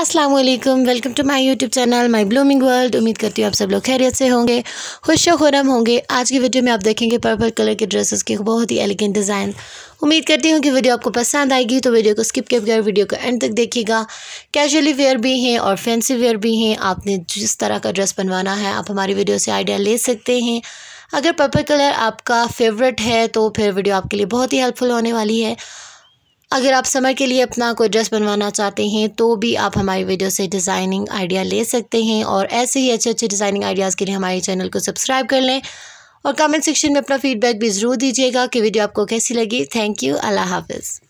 अस्सलाम वालेकुम welcome to my YouTube channel my blooming world उम्मीद करती हूँ आप सब लोग खैरियत से होंगे खुश खुरम होंगे आज की वीडियो में आप देखेंगे पर्पल कलर के ड्रेसेस के बहुत ही एलिगेंट डिज़ाइन उम्मीद करती हूँ कि वीडियो आपको पसंद आएगी तो वीडियो को स्किप के बगैर वीडियो को एंड तक देखिएगा कैजुअली वेयर भी हैं और फैंसी वेयर भी हैं आपने जिस तरह का ड्रेस बनवाना है आप हमारी वीडियो से आइडिया ले सकते हैं अगर पर्पल कलर आपका फेवरेट है तो फिर वीडियो आपके लिए बहुत ही हेल्पफुल होने वाली है अगर आप समर के लिए अपना कोई ड्रेस बनवाना चाहते हैं तो भी आप हमारी वीडियो से डिज़ाइनिंग आइडिया ले सकते हैं और ऐसे ही अच्छे अच्छे डिज़ाइनिंग आइडियाज़ के लिए हमारे चैनल को सब्सक्राइब कर लें और कमेंट सेक्शन में अपना फीडबैक भी ज़रूर दीजिएगा कि वीडियो आपको कैसी लगी थैंक यू अल्लाह हाफिज़